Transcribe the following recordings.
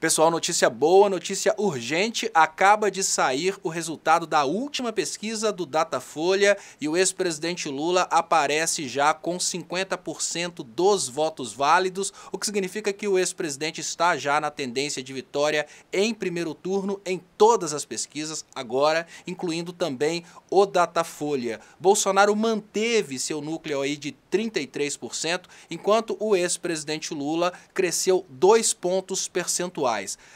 Pessoal, notícia boa, notícia urgente. Acaba de sair o resultado da última pesquisa do Datafolha e o ex-presidente Lula aparece já com 50% dos votos válidos, o que significa que o ex-presidente está já na tendência de vitória em primeiro turno em todas as pesquisas agora, incluindo também o Datafolha. Bolsonaro manteve seu núcleo aí de 33%, enquanto o ex-presidente Lula cresceu dois pontos percentuais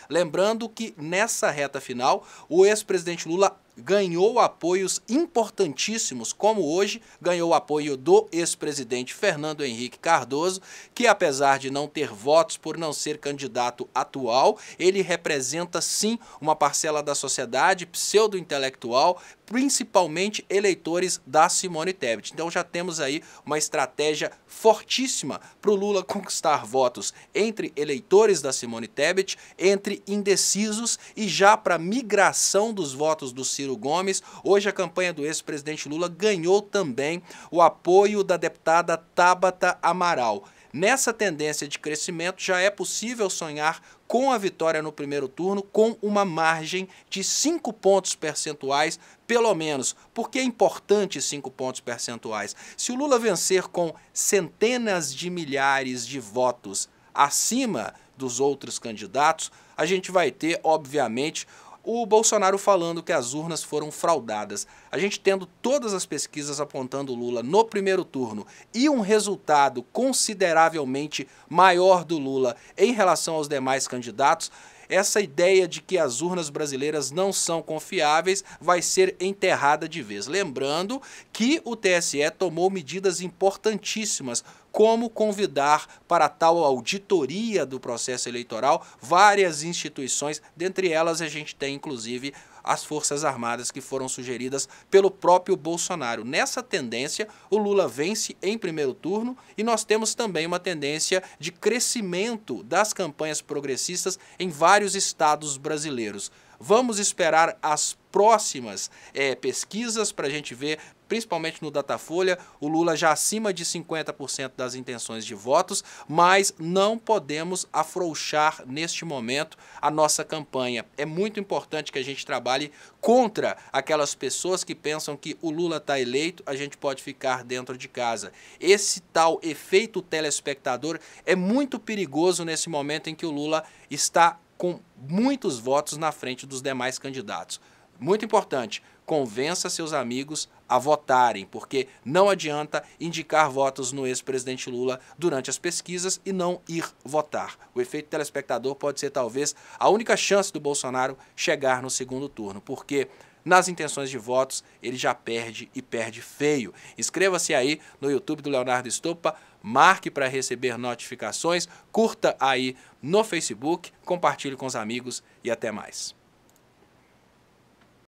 Lembrando que nessa reta final, o ex-presidente Lula ganhou apoios importantíssimos, como hoje ganhou o apoio do ex-presidente Fernando Henrique Cardoso, que apesar de não ter votos por não ser candidato atual, ele representa sim uma parcela da sociedade pseudo-intelectual, principalmente eleitores da Simone Tebet. Então já temos aí uma estratégia fortíssima para o Lula conquistar votos entre eleitores da Simone Tebet, entre indecisos e já para migração dos votos do Ciro Ciro Gomes. Hoje a campanha do ex-presidente Lula ganhou também o apoio da deputada Tabata Amaral. Nessa tendência de crescimento, já é possível sonhar com a vitória no primeiro turno com uma margem de 5 pontos percentuais, pelo menos. Por que é importante 5 pontos percentuais? Se o Lula vencer com centenas de milhares de votos acima dos outros candidatos, a gente vai ter, obviamente, o Bolsonaro falando que as urnas foram fraudadas. A gente tendo todas as pesquisas apontando Lula no primeiro turno e um resultado consideravelmente maior do Lula em relação aos demais candidatos, essa ideia de que as urnas brasileiras não são confiáveis vai ser enterrada de vez. Lembrando que o TSE tomou medidas importantíssimas como convidar para tal auditoria do processo eleitoral várias instituições, dentre elas a gente tem inclusive as Forças Armadas que foram sugeridas pelo próprio Bolsonaro. Nessa tendência, o Lula vence em primeiro turno e nós temos também uma tendência de crescimento das campanhas progressistas em vários estados brasileiros. Vamos esperar as próximas é, pesquisas para a gente ver, principalmente no Datafolha, o Lula já acima de 50% das intenções de votos, mas não podemos afrouxar neste momento a nossa campanha. É muito importante que a gente trabalhe contra aquelas pessoas que pensam que o Lula está eleito, a gente pode ficar dentro de casa. Esse tal efeito telespectador é muito perigoso nesse momento em que o Lula está com muitos votos na frente dos demais candidatos. Muito importante, convença seus amigos a votarem, porque não adianta indicar votos no ex-presidente Lula durante as pesquisas e não ir votar. O efeito telespectador pode ser talvez a única chance do Bolsonaro chegar no segundo turno, porque nas intenções de votos ele já perde e perde feio. Inscreva-se aí no YouTube do Leonardo Estopa, marque para receber notificações, curta aí no Facebook, compartilhe com os amigos e até mais.